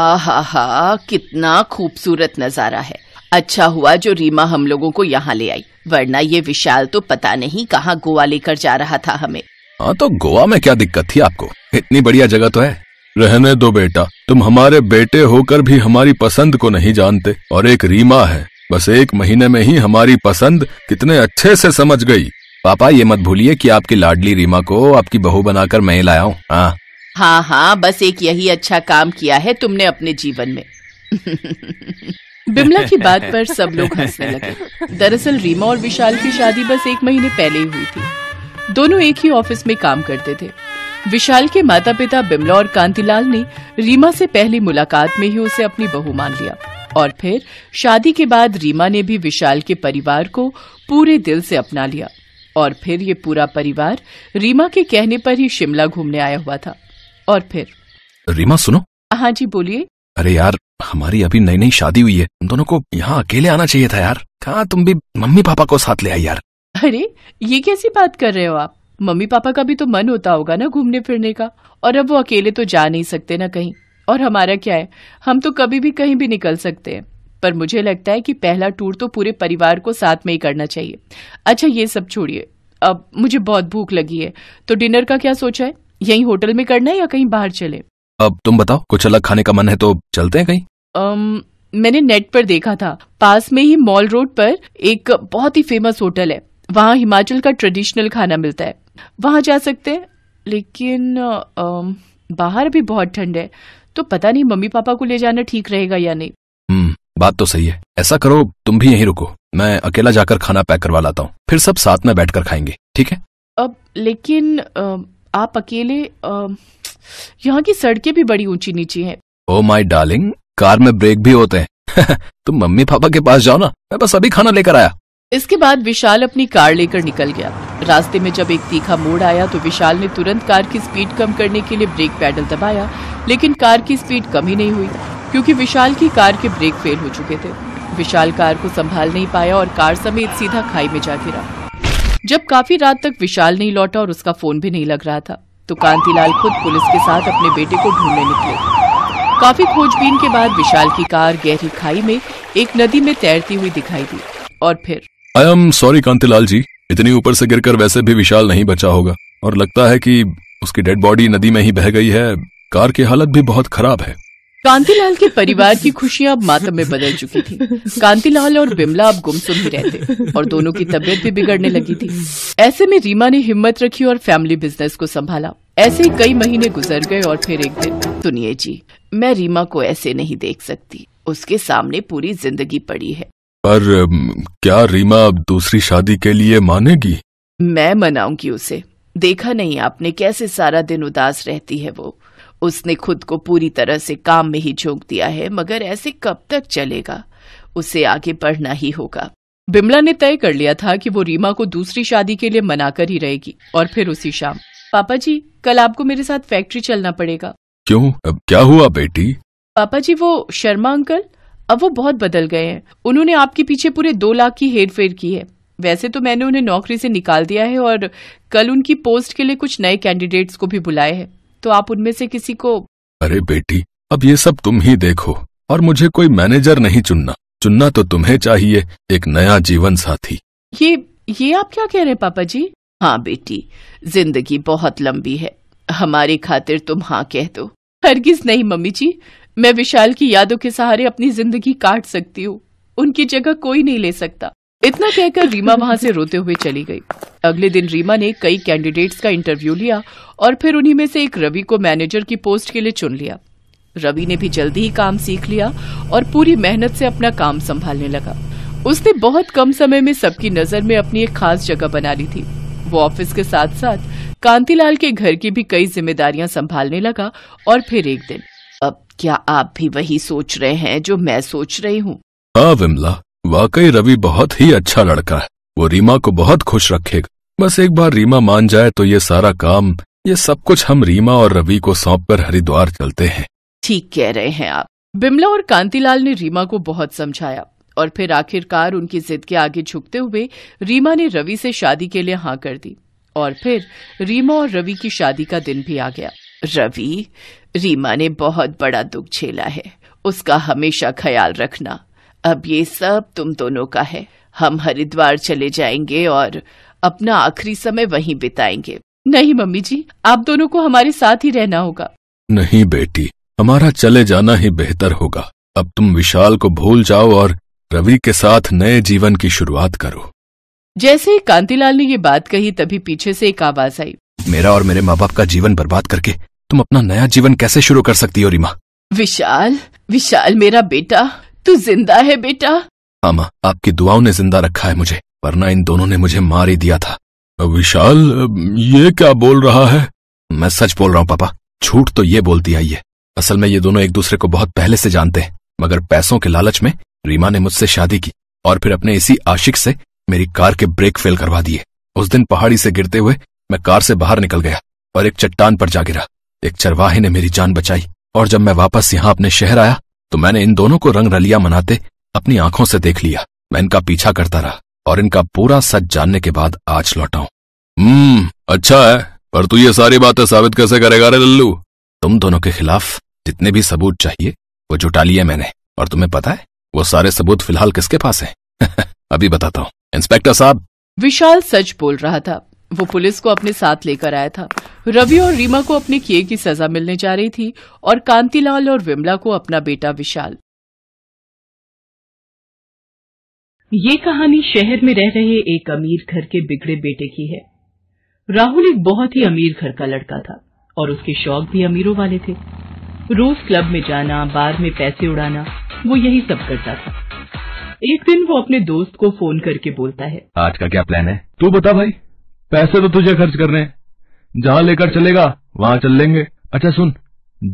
आहा कितना खूबसूरत नजारा है अच्छा हुआ जो रीमा हम लोगों को यहाँ ले आई वरना ये विशाल तो पता नहीं कहाँ गोवा लेकर जा रहा था हमें हाँ तो गोवा में क्या दिक्कत थी आपको इतनी बढ़िया जगह तो है रहने दो बेटा तुम हमारे बेटे होकर भी हमारी पसंद को नहीं जानते और एक रीमा है बस एक महीने में ही हमारी पसंद कितने अच्छे से समझ गई पापा ये मत भूलिए कि आपकी लाडली रीमा को आपकी बहू बनाकर मैं लाया हूँ हाँ। हाँ हाँ बस एक यही अच्छा काम किया है तुमने अपने जीवन में बिमला की बात पर सब लोग हंसने लगे दरअसल रीमा और विशाल की शादी बस एक महीने पहले ही हुई थी दोनों एक ही ऑफिस में काम करते थे विशाल के माता पिता बिमला और कांतिलाल ने रीमा से पहली मुलाकात में ही उसे अपनी बहू मान लिया और फिर शादी के बाद रीमा ने भी विशाल के परिवार को पूरे दिल से अपना लिया और फिर ये पूरा परिवार रीमा के कहने पर ही शिमला घूमने आया हुआ था और फिर रीमा सुनो हाँ जी बोलिए अरे यार हमारी अभी नई नई शादी हुई है तुम दोनों को यहाँ अकेले आना चाहिए था यार कहा तुम भी मम्मी पापा को साथ ले आई यार अरे ये कैसी बात कर रहे हो आप मम्मी पापा का भी तो मन होता होगा ना घूमने फिरने का और अब वो अकेले तो जा नहीं सकते ना कहीं और हमारा क्या है हम तो कभी भी कहीं भी निकल सकते हैं पर मुझे लगता है कि पहला टूर तो पूरे परिवार को साथ में ही करना चाहिए अच्छा ये सब छोड़िए अब मुझे बहुत भूख लगी है तो डिनर का क्या सोचा है यही होटल में करना है या कहीं बाहर चले अब तुम बताओ कुछ अलग खाने का मन है तो चलते हैं कहीं अम, मैंने नेट पर देखा था पास में ही मॉल रोड पर एक बहुत ही फेमस होटल है वहाँ हिमाचल का ट्रेडिशनल खाना मिलता है वहाँ जा सकते हैं लेकिन अम, बाहर भी बहुत ठंड है तो पता नहीं मम्मी पापा को ले जाना ठीक रहेगा या नहीं हम्म, बात तो सही है ऐसा करो तुम भी यहीं रुको मैं अकेला जाकर खाना पैक करवा लाता हूँ फिर सब साथ में बैठकर खाएंगे ठीक है अब लेकिन आप अकेले यहाँ की सड़कें भी बड़ी ऊंची नीची हैं। ओ माय डार्लिंग कार में ब्रेक भी होते हैं तुम मम्मी पापा के पास जाओ ना मैं बस अभी खाना लेकर आया इसके बाद विशाल अपनी कार लेकर निकल गया रास्ते में जब एक तीखा मोड़ आया तो विशाल ने तुरंत कार की स्पीड कम करने के लिए ब्रेक पैडल दबाया लेकिन कार की स्पीड कम ही नहीं हुई क्योंकि विशाल की कार के ब्रेक फेल हो चुके थे विशाल कार को संभाल नहीं पाया और कार समेत सीधा खाई में जा गिरा जब काफी रात तक विशाल नहीं लौटा और उसका फोन भी नहीं लग रहा था तो कांतिलाल खुद पुलिस के साथ अपने बेटे को ढूंढने निकले काफी खोजबीन के बाद विशाल की कार गहरी खाई में एक नदी में तैरती हुई दिखाई दी और फिर I am sorry Kantilal ji इतनी ऊपर से गिरकर वैसे भी विशाल नहीं बचा होगा और लगता है कि उसकी डेड बॉडी नदी में ही बह गई है कार की हालत भी बहुत खराब है कांतिलाल के परिवार की खुशियां अब मातम में बदल चुकी थी कांतीलाल और बिमला अब गुमसुम ही रहते और दोनों की तबीयत भी बिगड़ने लगी थी ऐसे में रीमा ने हिम्मत रखी और फैमिली बिजनेस को संभाला ऐसे ही कई महीने गुजर गए और फिर एक दिन सुनिए जी मैं रीमा को ऐसे नहीं देख सकती उसके सामने पूरी जिंदगी पड़ी है पर क्या रीमा अब दूसरी शादी के लिए मानेगी मैं मनाऊंगी उसे देखा नहीं आपने कैसे सारा दिन उदास रहती है वो उसने खुद को पूरी तरह से काम में ही झोंक दिया है मगर ऐसे कब तक चलेगा उसे आगे बढ़ना ही होगा बिमला ने तय कर लिया था कि वो रीमा को दूसरी शादी के लिए मना कर ही रहेगी और फिर उसी शाम पापा जी कल आपको मेरे साथ फैक्ट्री चलना पड़ेगा क्यों अब क्या हुआ बेटी पापा जी वो शर्मा अंकल अब वो बहुत बदल गए हैं उन्होंने आपके पीछे पूरे दो लाख की हेरफेर की है वैसे तो मैंने उन्हें नौकरी से निकाल दिया है और कल उनकी पोस्ट के लिए कुछ नए कैंडिडेट्स को भी बुलाए हैं तो आप उनमें से किसी को अरे बेटी अब ये सब तुम ही देखो और मुझे कोई मैनेजर नहीं चुनना चुनना तो तुम्हें चाहिए एक नया जीवन साथी ये ये आप क्या कह रहे हैं पापा जी हाँ बेटी जिंदगी बहुत लंबी है हमारी खातिर तुम हाँ कह दो हरगिज नहीं मम्मी जी मैं विशाल की यादों के सहारे अपनी जिंदगी काट सकती हूँ उनकी जगह कोई नहीं ले सकता इतना कहकर रीमा वहां से रोते हुए चली गई अगले दिन रीमा ने कई कैंडिडेट्स का इंटरव्यू लिया और फिर उन्हीं में से एक रवि को मैनेजर की पोस्ट के लिए चुन लिया रवि ने भी जल्दी ही काम सीख लिया और पूरी मेहनत से अपना काम संभालने लगा उसने बहुत कम समय में सबकी नजर में अपनी एक खास जगह बना ली थी वो ऑफिस के साथ साथ कांतिलाल के घर की भी कई जिम्मेदारियां संभालने लगा और फिर एक दिन अब क्या आप भी वही सोच रहे हैं जो मैं सोच रही हूँ हाँ, विमला वाकई रवि बहुत ही अच्छा लड़का है वो रीमा को बहुत खुश रखेगा बस एक बार रीमा मान जाए तो ये सारा काम ये सब कुछ हम रीमा और रवि को सौंप कर हरिद्वार चलते हैं ठीक कह रहे हैं आप बिमला और कांतीलाल ने रीमा को बहुत समझाया और फिर आखिरकार उनकी जिद के आगे झुकते हुए रीमा ने रवि से शादी के लिए हाँ कर दी और फिर रीमा और रवि की शादी का दिन भी आ गया रवि रीमा ने बहुत बड़ा दुख झेला है उसका हमेशा ख्याल रखना अब ये सब तुम दोनों का है हम हरिद्वार चले जाएंगे और अपना आखिरी समय वहीं बिताएंगे नहीं मम्मी जी आप दोनों को हमारे साथ ही रहना होगा नहीं बेटी हमारा चले जाना ही बेहतर होगा अब तुम विशाल को भूल जाओ और रवि के साथ नए जीवन की शुरुआत करो जैसे ही कांतिलाल ने ये बात कही तभी पीछे से एक आवाज आई मेरा और मेरे माँ बाप का जीवन बर्बाद करके तुम अपना नया जीवन कैसे शुरू कर सकती हो रीमा विशाल विशाल मेरा बेटा तू जिंदा है बेटा हाँ माँ आपकी दुआओं ने जिंदा रखा है मुझे वरना इन दोनों ने मुझे मार ही दिया था विशाल ये क्या बोल रहा है मैं सच बोल रहा हूँ पापा झूठ तो ये बोलती आई है असल में ये दोनों एक दूसरे को बहुत पहले से जानते हैं मगर पैसों के लालच में रीमा ने मुझसे शादी की और फिर अपने इसी आशिक से मेरी कार के ब्रेक फेल करवा दिए उस दिन पहाड़ी से गिरते हुए मैं कार से बाहर निकल गया और एक चट्टान पर जा गिरा एक चरवाहे ने मेरी जान बचाई और जब मैं वापस यहाँ अपने शहर आया तो मैंने इन दोनों को रंग रलिया मनाते अपनी आंखों से देख लिया मैं इनका पीछा करता रहा और इनका पूरा सच जानने के बाद आज लौटा हम्म अच्छा है पर तू ये सारी बातें साबित कैसे करेगा रे लल्लू तुम दोनों के खिलाफ जितने भी सबूत चाहिए वो जुटा लिए मैंने और तुम्हें पता है वो सारे सबूत फिलहाल किसके पास हैं? अभी बताता हूँ इंस्पेक्टर साहब विशाल सच बोल रहा था वो पुलिस को अपने साथ लेकर आया था रवि और रीमा को अपने किए की सजा मिलने जा रही थी और कांतिलाल और विमला को अपना बेटा विशाल ये कहानी शहर में रह रहे एक अमीर घर के बिगड़े बेटे की है राहुल एक बहुत ही अमीर घर का लड़का था और उसके शौक भी अमीरों वाले थे रोज क्लब में जाना बार में पैसे उड़ाना वो यही सब करता था एक दिन वो अपने दोस्त को फोन करके बोलता है आज का क्या प्लान है तू बता भाई पैसे तो तुझे खर्च करने जहाँ लेकर चलेगा वहाँ चल लेंगे अच्छा सुन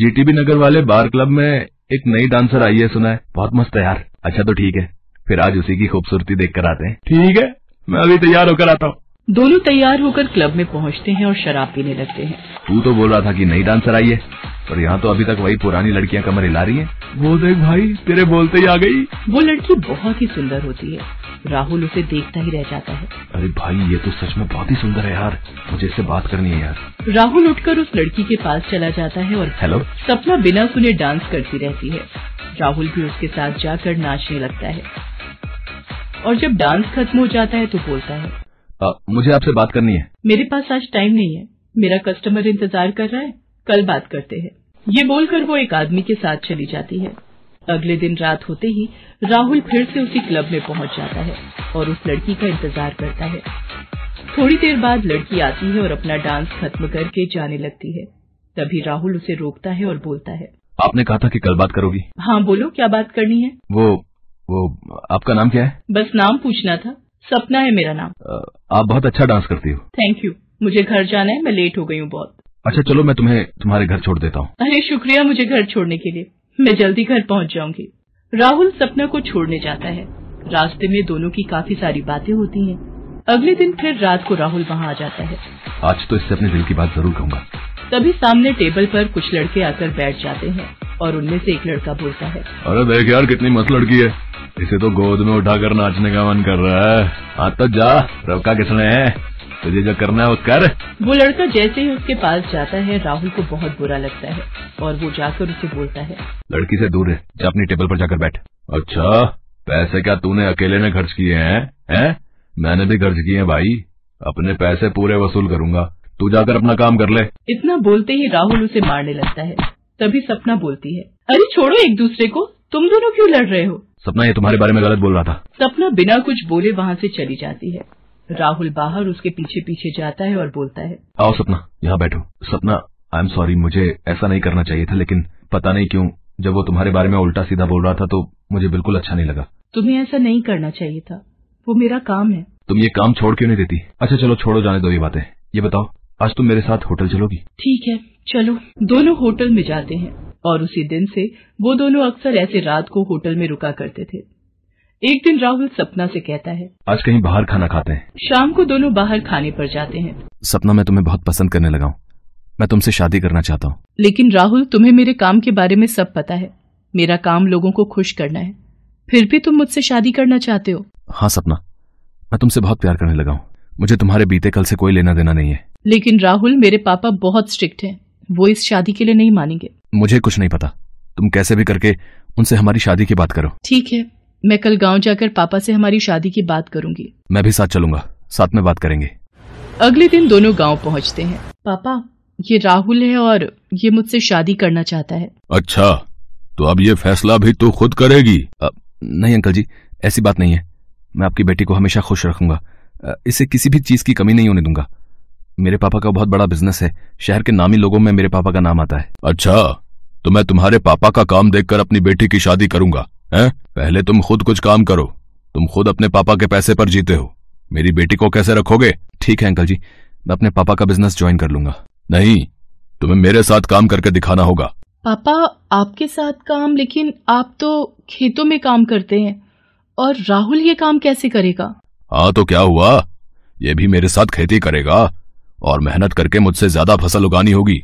जीटीबी नगर वाले बार क्लब में एक नई डांसर आई है सुना है बहुत मस्त है यार अच्छा तो ठीक है फिर आज उसी की खूबसूरती देख कर आते हैं ठीक है मैं अभी तैयार होकर आता हूँ दोनों तैयार होकर क्लब में पहुँचते हैं और शराब पीने लगते हैं तू तो बोल रहा था कि नई डांसर आई है पर यहाँ तो अभी तक वही पुरानी लड़कियाँ कमर हिला रही है वो देख भाई तेरे बोलते ही आ गई वो लड़की बहुत ही सुंदर होती है राहुल उसे देखता ही रह जाता है अरे भाई ये तो सच में बहुत ही सुंदर है यार मुझे इससे बात करनी है यार राहुल उठकर उस लड़की के पास चला जाता है और हेलो सपना बिना सुने डांस करती रहती है राहुल भी उसके साथ जाकर नाचने लगता है और जब डांस खत्म हो जाता है तो बोलता है आ, मुझे आपसे बात करनी है मेरे पास आज टाइम नहीं है मेरा कस्टमर इंतजार कर रहा है कल बात करते हैं ये बोलकर वो एक आदमी के साथ चली जाती है अगले दिन रात होते ही राहुल फिर से उसी क्लब में पहुंच जाता है और उस लड़की का इंतजार करता है थोड़ी देर बाद लड़की आती है और अपना डांस खत्म करके जाने लगती है तभी राहुल उसे रोकता है और बोलता है आपने कहा था कि कल बात करोगी हाँ बोलो क्या बात करनी है वो वो आपका नाम क्या है बस नाम पूछना था सपना है मेरा नाम आप बहुत अच्छा डांस करती हो थैंक यू मुझे घर जाना है मैं लेट हो गई हूँ बहुत अच्छा चलो मैं तुम्हें तुम्हारे घर छोड़ देता हूँ अरे शुक्रिया मुझे घर छोड़ने के लिए मैं जल्दी घर पहुंच जाऊंगी राहुल सपना को छोड़ने जाता है रास्ते में दोनों की काफी सारी बातें होती हैं। अगले दिन फिर रात को राहुल वहाँ आ जाता है आज तो इससे अपने दिल की बात जरूर कहूँगा तभी सामने टेबल पर कुछ लड़के आकर बैठ जाते हैं और उनमें से एक लड़का बोलता है अरे देख यार कितनी मस्त लड़की है इसे तो गोद में उठाकर नाचने का मन कर रहा है आता जा रवका किसने तुझे जो करना है वो कर वो लड़का जैसे ही उसके पास जाता है राहुल को बहुत बुरा लगता है और वो जाकर उसे बोलता है लड़की से दूर है जा अपनी टेबल पर जाकर बैठ अच्छा पैसे क्या तूने अकेले में खर्च किए हैं है? मैंने भी खर्च किए हैं भाई अपने पैसे पूरे वसूल करूंगा तू जाकर अपना काम कर ले इतना बोलते ही राहुल उसे मारने लगता है तभी सपना बोलती है अरे छोड़ो एक दूसरे को तुम दोनों क्यों लड़ रहे हो सपना ये तुम्हारे बारे में गलत बोल रहा था सपना बिना कुछ बोले वहाँ से चली जाती है राहुल बाहर उसके पीछे पीछे जाता है और बोलता है आओ सपना यहाँ बैठो सपना आई एम सॉरी मुझे ऐसा नहीं करना चाहिए था लेकिन पता नहीं क्यों जब वो तुम्हारे बारे में उल्टा सीधा बोल रहा था तो मुझे बिल्कुल अच्छा नहीं लगा तुम्हें ऐसा नहीं करना चाहिए था वो मेरा काम है तुम ये काम छोड़ क्यों नहीं देती अच्छा चलो छोड़ो जाने दो ये बातें ये बताओ आज तुम मेरे साथ होटल चलोगी ठीक है चलो दोनों होटल में जाते हैं और उसी दिन से वो दोनों अक्सर ऐसे रात को होटल में रुका करते थे एक दिन राहुल सपना से कहता है आज कहीं बाहर खाना खाते हैं शाम को दोनों बाहर खाने पर जाते हैं सपना मैं तुम्हें बहुत पसंद करने लगा मैं तुमसे शादी करना चाहता हूँ लेकिन राहुल तुम्हें मेरे काम के बारे में सब पता है मेरा काम लोगों को खुश करना है फिर भी तुम मुझसे शादी करना चाहते हो हाँ सपना मैं तुमसे बहुत प्यार करने लगा मुझे तुम्हारे बीते कल से कोई लेना देना नहीं है लेकिन राहुल मेरे पापा बहुत स्ट्रिक्ट हैं वो इस शादी के लिए नहीं मानेंगे मुझे कुछ नहीं पता तुम कैसे भी करके उनसे हमारी शादी की बात करो ठीक है मैं कल गांव जाकर पापा से हमारी शादी की बात करूंगी मैं भी साथ चलूंगा साथ में बात करेंगे अगले दिन दोनों गांव पहुंचते हैं पापा ये राहुल है और ये मुझसे शादी करना चाहता है अच्छा तो अब ये फैसला भी तू खुद करेगी अब, नहीं अंकल जी ऐसी बात नहीं है मैं आपकी बेटी को हमेशा खुश रखूंगा इसे किसी भी चीज की कमी नहीं होने दूंगा मेरे पापा का बहुत बड़ा बिजनेस है शहर के नामी लोगों में मेरे पापा का नाम आता है अच्छा तो मैं तुम्हारे पापा का काम देखकर अपनी बेटी की शादी करूंगा है? पहले तुम खुद कुछ काम करो तुम खुद अपने पापा के पैसे पर जीते हो मेरी बेटी को कैसे रखोगे ठीक है अंकल जी मैं अपने पापा का बिजनेस ज्वाइन कर लूंगा नहीं तुम्हें मेरे साथ काम करके दिखाना होगा पापा आपके साथ काम लेकिन आप तो खेतों में काम करते हैं और राहुल ये काम कैसे करेगा हाँ तो क्या हुआ ये भी मेरे साथ खेती करेगा और मेहनत करके मुझसे ज्यादा फसल उगानी होगी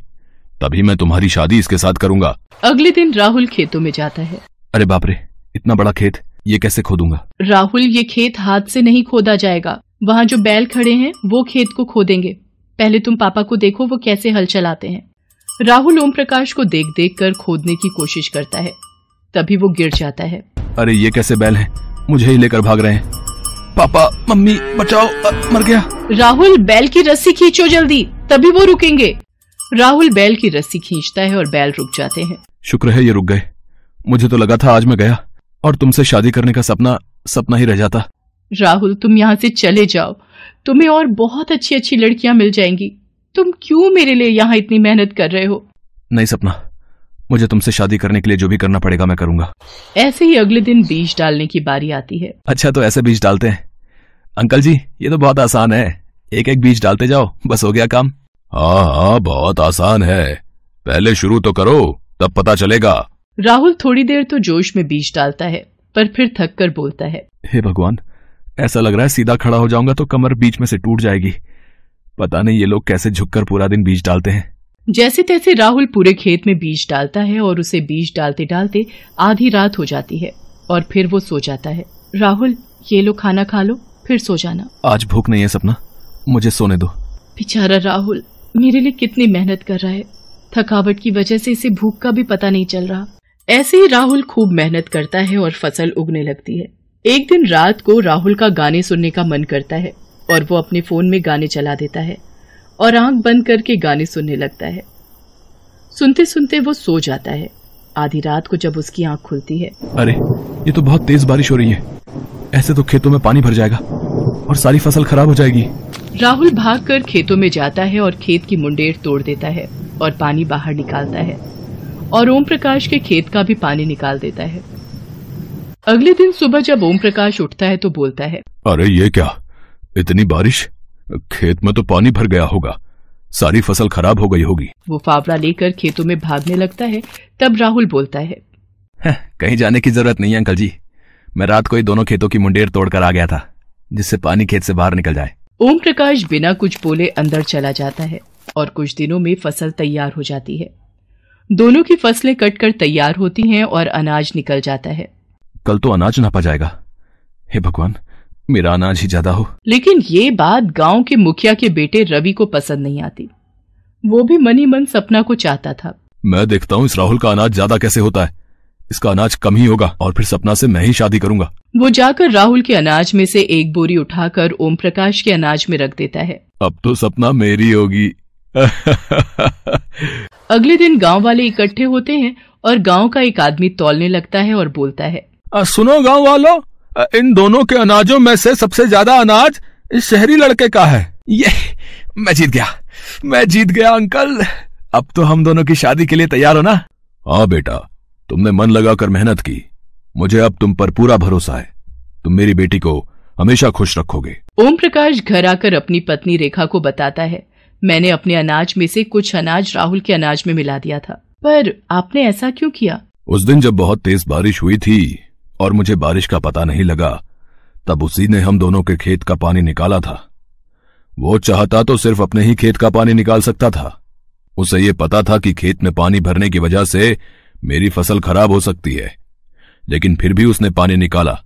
तभी मैं तुम्हारी शादी इसके साथ करूंगा अगले दिन राहुल खेतों में जाता है अरे बापरे इतना बड़ा खेत ये कैसे खोदूंगा राहुल ये खेत हाथ से नहीं खोदा जाएगा वहाँ जो बैल खड़े हैं वो खेत को खोदेंगे पहले तुम पापा को देखो वो कैसे हल चलाते हैं राहुल ओम प्रकाश को देख देख कर खोदने की कोशिश करता है तभी वो गिर जाता है अरे ये कैसे बैल है मुझे ही लेकर भाग रहे हैं पापा मम्मी बचाओ मर गया राहुल बैल की रस्सी खींचो जल्दी तभी वो रुकेंगे राहुल बैल की रस्सी खींचता है और बैल रुक जाते हैं शुक्र है ये रुक गए मुझे तो लगा था आज मैं गया और तुमसे शादी करने का सपना सपना ही रह जाता राहुल तुम यहाँ से चले जाओ तुम्हें और बहुत अच्छी अच्छी लड़कियां मिल जाएंगी तुम क्यों मेरे लिए यहाँ इतनी मेहनत कर रहे हो नहीं सपना मुझे तुमसे शादी करने के लिए जो भी करना पड़ेगा मैं करूंगा ऐसे ही अगले दिन बीज डालने की बारी आती है अच्छा तो ऐसे बीज डालते हैं अंकल जी ये तो बहुत आसान है एक एक बीज डालते जाओ बस हो गया काम हाँ हाँ बहुत आसान है पहले शुरू तो करो तब पता चलेगा राहुल थोड़ी देर तो जोश में बीज डालता है पर फिर थक कर बोलता है हे भगवान ऐसा लग रहा है सीधा खड़ा हो जाऊंगा तो कमर बीच में से टूट जाएगी पता नहीं ये लोग कैसे झुककर पूरा दिन बीज डालते हैं जैसे तैसे राहुल पूरे खेत में बीज डालता है और उसे बीज डालते डालते आधी रात हो जाती है और फिर वो सो जाता है राहुल ये लो खाना खा लो फिर सो जाना आज भूख नहीं है सपना मुझे सोने दो बेचारा राहुल मेरे लिए कितनी मेहनत कर रहा है थकावट की वजह से इसे भूख का भी पता नहीं चल रहा ऐसे ही राहुल खूब मेहनत करता है और फसल उगने लगती है एक दिन रात को राहुल का गाने सुनने का मन करता है और वो अपने फोन में गाने चला देता है और आंख बंद करके गाने सुनने लगता है सुनते सुनते वो सो जाता है आधी रात को जब उसकी आंख खुलती है अरे ये तो बहुत तेज बारिश हो रही है ऐसे तो खेतों में पानी भर जाएगा और सारी फसल खराब हो जाएगी राहुल भागकर खेतों में जाता है और खेत की मुंडेर तोड़ देता है और पानी बाहर निकालता है और ओम प्रकाश के खेत का भी पानी निकाल देता है अगले दिन सुबह जब ओम प्रकाश उठता है तो बोलता है अरे ये क्या इतनी बारिश खेत में तो पानी भर गया होगा सारी फसल खराब हो गई होगी वो फावड़ा लेकर खेतों में भागने लगता है तब राहुल बोलता है कहीं जाने की जरूरत नहीं है अंकल जी मैं रात को ही दोनों खेतों की मुंडेर तोड़कर आ गया था जिससे पानी खेत से बाहर निकल जाए ओम प्रकाश बिना कुछ बोले अंदर चला जाता है और कुछ दिनों में फसल तैयार हो जाती है दोनों की फसलें कटकर तैयार होती हैं और अनाज निकल जाता है कल तो अनाज नापा जाएगा हे भगवान मेरा अनाज ही ज्यादा हो लेकिन ये बात गांव के मुखिया के बेटे रवि को पसंद नहीं आती वो भी मनी मन सपना को चाहता था मैं देखता हूँ इस राहुल का अनाज ज्यादा कैसे होता है इसका अनाज कम ही होगा और फिर सपना से मैं ही शादी करूंगा वो जाकर राहुल के अनाज में से एक बोरी उठाकर ओम प्रकाश के अनाज में रख देता है अब तो सपना मेरी होगी अगले दिन गांव वाले इकट्ठे होते हैं और गांव का एक आदमी तोलने लगता है और बोलता है आ, सुनो गांव वालों इन दोनों के अनाजों में से सबसे ज्यादा अनाज इस शहरी लड़के का है ये मैं जीत गया मैं जीत गया अंकल अब तो हम दोनों की शादी के लिए तैयार हो ना हाँ बेटा तुमने मन लगाकर मेहनत की मुझे अब तुम पर पूरा भरोसा है तुम मेरी बेटी को हमेशा खुश रखोगे ओम प्रकाश घर आकर अपनी पत्नी रेखा को बताता है मैंने अपने अनाज में से कुछ अनाज राहुल के अनाज में मिला दिया था पर आपने ऐसा क्यों किया उस दिन जब बहुत तेज बारिश हुई थी और मुझे बारिश का पता नहीं लगा तब उसी ने हम दोनों के खेत का पानी निकाला था वो चाहता तो सिर्फ अपने ही खेत का पानी निकाल सकता था उसे ये पता था कि खेत में पानी भरने की वजह से मेरी फसल खराब हो सकती है लेकिन फिर भी उसने पानी निकाला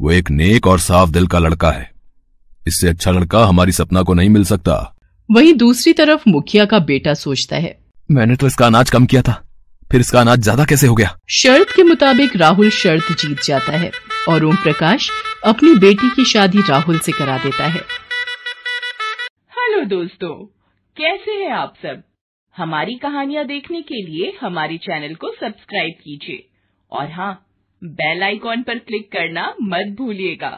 वो एक नेक और साफ दिल का लड़का है इससे अच्छा लड़का हमारी सपना को नहीं मिल सकता वहीं दूसरी तरफ मुखिया का बेटा सोचता है मैंने तो इसका अनाज कम किया था फिर इसका अनाज ज्यादा कैसे हो गया शर्त के मुताबिक राहुल शर्त जीत जाता है और ओम प्रकाश अपनी बेटी की शादी राहुल से करा देता है हेलो दोस्तों कैसे हैं आप सब हमारी कहानियाँ देखने के लिए हमारे चैनल को सब्सक्राइब कीजिए और हाँ बेल आइकॉन पर क्लिक करना मत भूलिएगा